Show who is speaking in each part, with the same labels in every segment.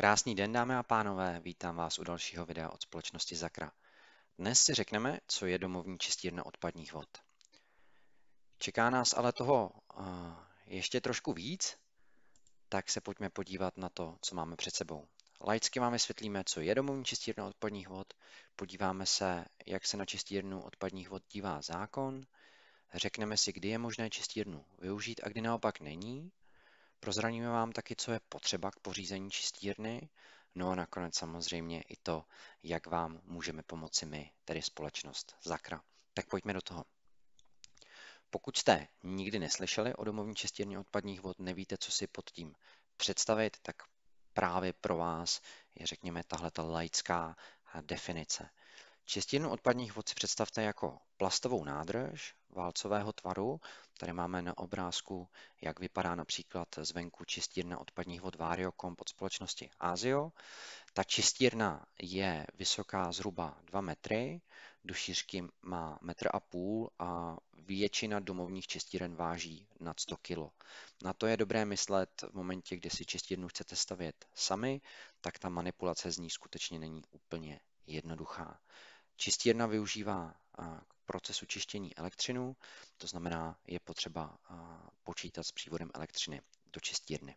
Speaker 1: Krásný den, dámy a pánové, vítám vás u dalšího videa od společnosti Zakra. Dnes si řekneme, co je domovní čistírna odpadních vod. Čeká nás ale toho uh, ještě trošku víc, tak se pojďme podívat na to, co máme před sebou. Laicky vám vysvětlíme, co je domovní čistírna odpadních vod, podíváme se, jak se na čistírnu odpadních vod dívá zákon, řekneme si, kdy je možné čistírnu využít a kdy naopak není, Prozradíme vám taky, co je potřeba k pořízení čistírny, no a nakonec samozřejmě i to, jak vám můžeme pomoci my, tedy společnost Zakra. Tak pojďme do toho. Pokud jste nikdy neslyšeli o domovní čistírně odpadních vod, nevíte, co si pod tím představit, tak právě pro vás je, řekněme, tahle laická definice. Čistinu odpadních vod si představte jako plastovou nádrž válcového tvaru. Tady máme na obrázku, jak vypadá například zvenku čistírna odpadních vod Variocom pod společnosti Azio. Ta čistírna je vysoká zhruba 2 metry, do šířky má metr a půl a většina domovních čistíren váží nad 100 kg. Na to je dobré myslet v momentě, kdy si čistírnu chcete stavět sami, tak ta manipulace z ní skutečně není úplně jednoduchá. Čistírna využívá k procesu čištění elektřinu, to znamená, je potřeba počítat s přívodem elektřiny do čistírny.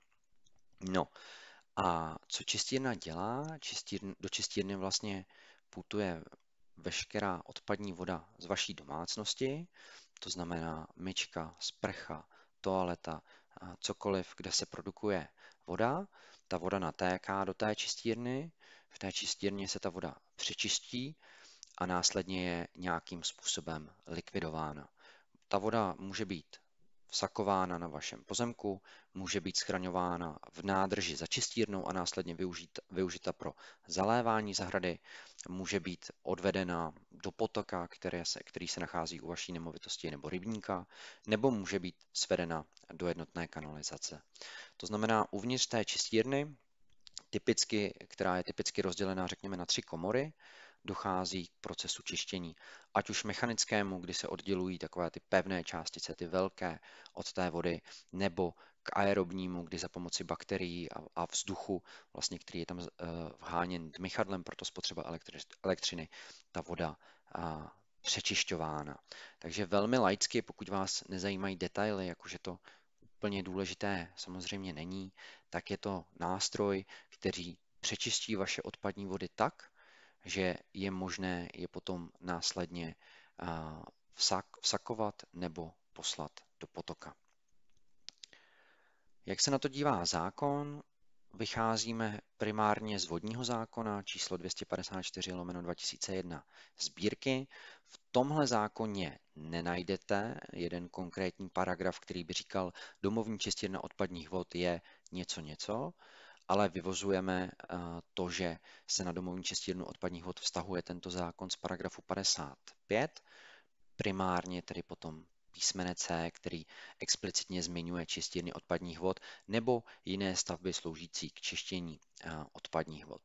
Speaker 1: No a co čistírna dělá? Čistírn, do čistírny vlastně putuje veškerá odpadní voda z vaší domácnosti, to znamená myčka, sprcha, toaleta, cokoliv, kde se produkuje voda. Ta voda natéká do té čistírny, v té čistírně se ta voda přečistí a následně je nějakým způsobem likvidována. Ta voda může být vsakována na vašem pozemku, může být schraňována v nádrži za čistírnou a následně využít, využita pro zalévání zahrady, může být odvedena do potoka, které se, který se nachází u vaší nemovitosti nebo rybníka, nebo může být svedena do jednotné kanalizace. To znamená, uvnitř té čistírny, typicky, která je typicky rozdělená, řekněme, na tři komory, dochází k procesu čištění. Ať už mechanickému, kdy se oddělují takové ty pevné částice, ty velké, od té vody, nebo k aerobnímu, kdy za pomoci bakterií a, vzduchu, vlastně, který je tam uh, vháněn dmychadlem, proto spotřeba elektřiny, ta voda přečišťována. Takže velmi laicky, pokud vás nezajímají detaily, jakože to úplně důležité samozřejmě není, tak je to nástroj, který přečistí vaše odpadní vody tak, že je možné je potom následně vsak, vsakovat nebo poslat do potoka. Jak se na to dívá zákon? Vycházíme primárně z vodního zákona číslo 254 lomeno 2001 sbírky. V tomhle zákoně nenajdete jeden konkrétní paragraf, který by říkal, domovní čistírna odpadních vod je něco něco ale vyvozujeme eh, to, že se na domovní čistírnu odpadních vod vztahuje tento zákon z paragrafu 55, primárně tedy potom písmene C, který explicitně zmiňuje čistírny odpadních vod nebo jiné stavby sloužící k čištění eh, odpadních vod.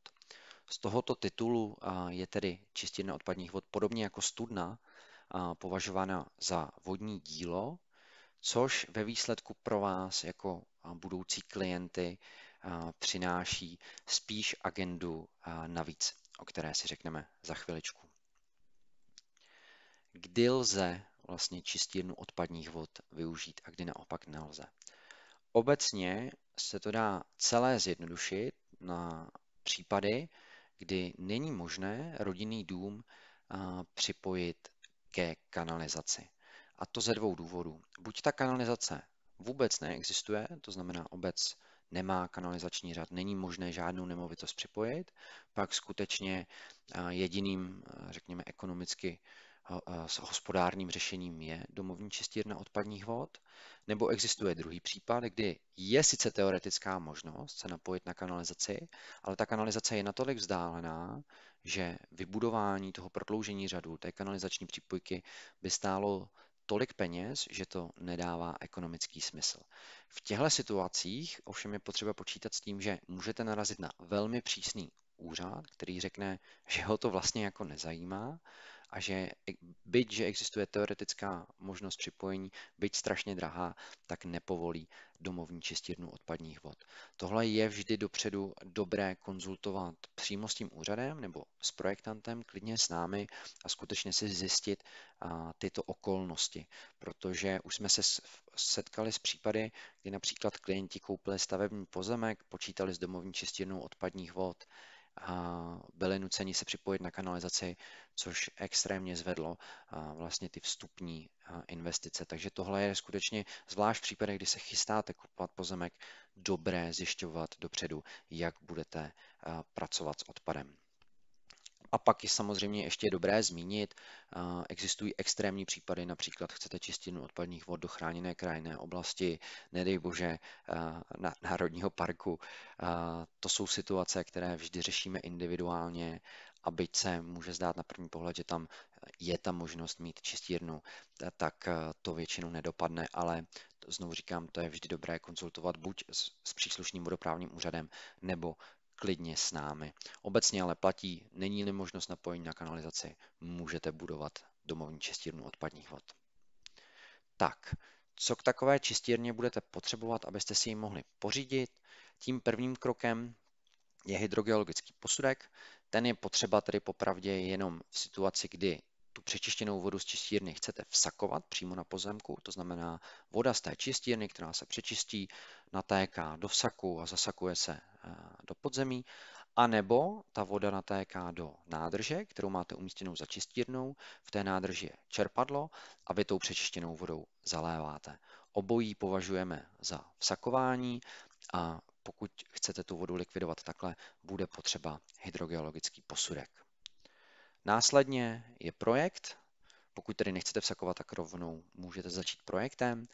Speaker 1: Z tohoto titulu eh, je tedy čistírna odpadních vod podobně jako studna považována za vodní dílo, což ve výsledku pro vás jako budoucí klienty přináší spíš agendu navíc, o které si řekneme za chviličku. Kdy lze vlastně čistírnu odpadních vod využít a kdy naopak nelze? Obecně se to dá celé zjednodušit na případy, kdy není možné rodinný dům připojit ke kanalizaci. A to ze dvou důvodů. Buď ta kanalizace vůbec neexistuje, to znamená obec nemá kanalizační řad, není možné žádnou nemovitost připojit, pak skutečně jediným, řekněme, ekonomicky s hospodárním řešením je domovní čistírna odpadních vod, nebo existuje druhý případ, kdy je sice teoretická možnost se napojit na kanalizaci, ale ta kanalizace je natolik vzdálená, že vybudování toho prodloužení řadu té kanalizační přípojky by stálo tolik peněz, že to nedává ekonomický smysl. V těchto situacích ovšem je potřeba počítat s tím, že můžete narazit na velmi přísný úřad, který řekne, že ho to vlastně jako nezajímá a že e, byť, že existuje teoretická možnost připojení, byť strašně drahá, tak nepovolí domovní čistírnu odpadních vod. Tohle je vždy dopředu dobré konzultovat přímo s tím úřadem nebo s projektantem, klidně s námi a skutečně si zjistit a, tyto okolnosti, protože už jsme se setkali s případy, kdy například klienti koupili stavební pozemek, počítali s domovní čistírnou odpadních vod, byli nuceni se připojit na kanalizaci, což extrémně zvedlo vlastně ty vstupní investice. Takže tohle je skutečně, zvlášť v případech, kdy se chystáte kupovat pozemek, dobré zjišťovat dopředu, jak budete pracovat s odpadem. A pak je samozřejmě ještě dobré zmínit, eh, existují extrémní případy, například chcete čistinu odpadních vod do chráněné krajinné oblasti, nedej bože, eh, na národního parku. Eh, to jsou situace, které vždy řešíme individuálně a byť se může zdát na první pohled, že tam je ta možnost mít čistírnu, tak to většinou nedopadne, ale znovu říkám, to je vždy dobré konzultovat buď s, s příslušným vodoprávním úřadem nebo klidně s námi. Obecně ale platí, není-li možnost napojení na kanalizaci, můžete budovat domovní čistírnu odpadních vod. Tak, co k takové čistírně budete potřebovat, abyste si ji mohli pořídit? Tím prvním krokem je hydrogeologický posudek. Ten je potřeba tedy popravdě jenom v situaci, kdy tu přečištěnou vodu z čistírny chcete vsakovat přímo na pozemku, to znamená voda z té čistírny, která se přečistí, natéká do vsaku a zasakuje se Eh, do podzemí, anebo ta voda natéká do nádrže, kterou máte umístěnou za čistírnou, v té nádrži je čerpadlo a vy tou přečištěnou vodou zaléváte. Obojí považujeme za vsakování a pokud chcete tu vodu likvidovat takhle, bude potřeba hydrogeologický posudek. Následně je projekt, pokud tedy nechcete vsakovat, tak rovnou můžete začít projektem.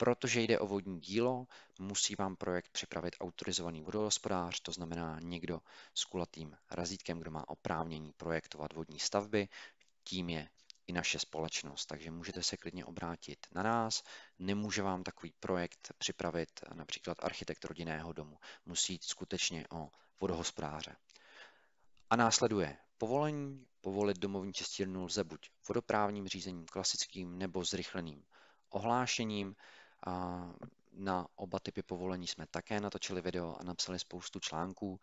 Speaker 1: Protože jde o vodní dílo, musí vám projekt připravit autorizovaný vodohospodář, to znamená někdo s kulatým razítkem, kdo má oprávnění projektovat vodní stavby, tím je i naše společnost, takže můžete se klidně obrátit na nás. Nemůže vám takový projekt připravit například architekt rodinného domu. Musí jít skutečně o vodohospodáře. A následuje povolení. Povolit domovní čistírnu lze buď vodoprávním řízením klasickým nebo zrychleným ohlášením. Na oba typy povolení jsme také natočili video a napsali spoustu článků.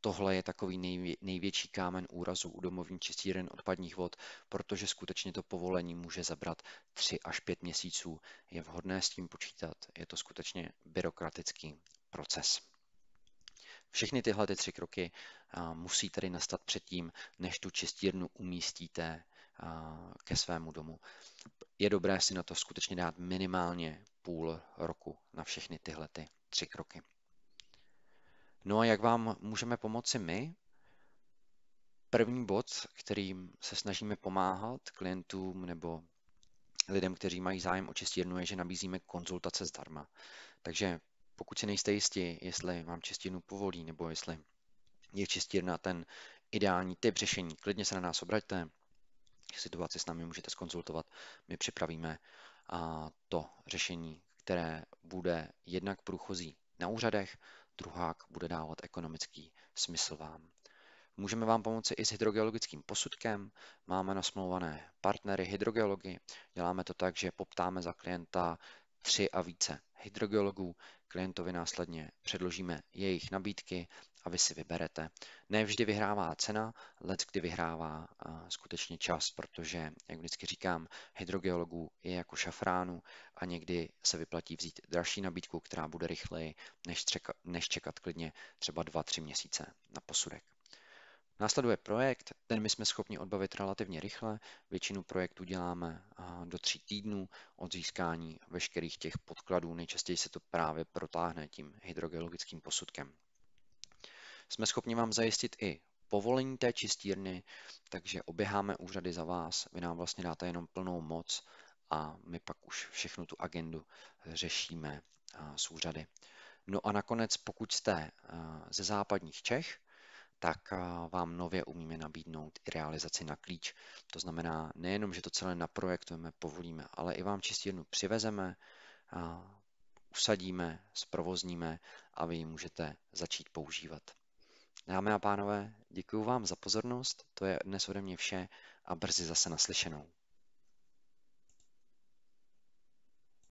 Speaker 1: Tohle je takový největší kámen úrazu u domovní čistíren odpadních vod, protože skutečně to povolení může zabrat 3 až 5 měsíců. Je vhodné s tím počítat, je to skutečně byrokratický proces. Všechny tyhle ty tři kroky musí tedy nastat předtím, než tu čistírnu umístíte ke svému domu. Je dobré si na to skutečně dát minimálně půl roku na všechny tyhle ty tři kroky. No a jak vám můžeme pomoci my? První bod, kterým se snažíme pomáhat klientům nebo lidem, kteří mají zájem o čistírnu, je, že nabízíme konzultace zdarma. Takže pokud si nejste jistí, jestli vám čistírnu povolí nebo jestli je čistírna ten ideální typ řešení, klidně se na nás obraťte, situaci s námi můžete skonzultovat. My připravíme to řešení, které bude jednak průchozí na úřadech, druhák bude dávat ekonomický smysl vám. Můžeme vám pomoci i s hydrogeologickým posudkem. Máme nasmluvané partnery hydrogeology. Děláme to tak, že poptáme za klienta tři a více hydrogeologů. Klientovi následně předložíme jejich nabídky a vy si vyberete. Ne vždy vyhrává cena, let kdy vyhrává skutečně čas, protože, jak vždycky říkám, hydrogeologů je jako šafránu a někdy se vyplatí vzít dražší nabídku, která bude rychleji, než, třeka, než čekat klidně třeba 2-3 měsíce na posudek. Následuje projekt, ten my jsme schopni odbavit relativně rychle. Většinu projektů děláme do tří týdnů od získání veškerých těch podkladů. Nejčastěji se to právě protáhne tím hydrogeologickým posudkem jsme schopni vám zajistit i povolení té čistírny, takže oběháme úřady za vás, vy nám vlastně dáte jenom plnou moc a my pak už všechnu tu agendu řešíme s úřady. No a nakonec, pokud jste ze západních Čech, tak vám nově umíme nabídnout i realizaci na klíč. To znamená, nejenom, že to celé naprojektujeme, povolíme, ale i vám čistírnu přivezeme, usadíme, zprovozníme a vy ji můžete začít používat. Dámy a pánové, děkuji vám za pozornost, to je dnes ode mě vše a brzy zase naslyšenou.